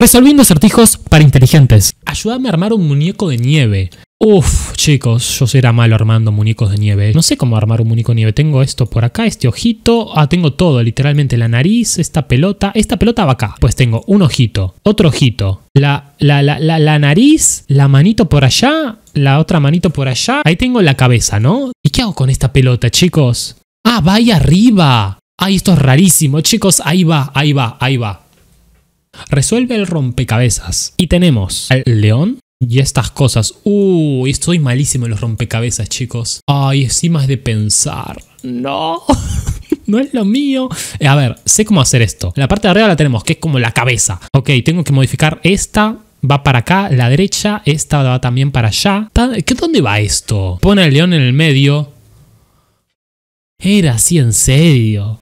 Resolviendo acertijos para inteligentes. Ayúdame a armar un muñeco de nieve. Uf, chicos, yo será malo armando muñecos de nieve. No sé cómo armar un muñeco de nieve. Tengo esto por acá, este ojito. Ah, tengo todo, literalmente la nariz, esta pelota. Esta pelota va acá. Pues tengo un ojito, otro ojito, la, la, la, la, la nariz, la manito por allá, la otra manito por allá. Ahí tengo la cabeza, ¿no? ¿Y qué hago con esta pelota, chicos? Ah, va ahí arriba. Ay, esto es rarísimo, chicos. Ahí va, ahí va, ahí va resuelve el rompecabezas. Y tenemos al león, y estas cosas. Uy, estoy malísimo en los rompecabezas, chicos. Ay, encima es de pensar. No. no es lo mío. Eh, a ver, sé cómo hacer esto. La parte de arriba la tenemos, que es como la cabeza. Ok, tengo que modificar esta. Va para acá, la derecha. Esta va también para allá. ¿Qué, ¿Dónde va esto? Pone el león en el medio. Era así, en serio.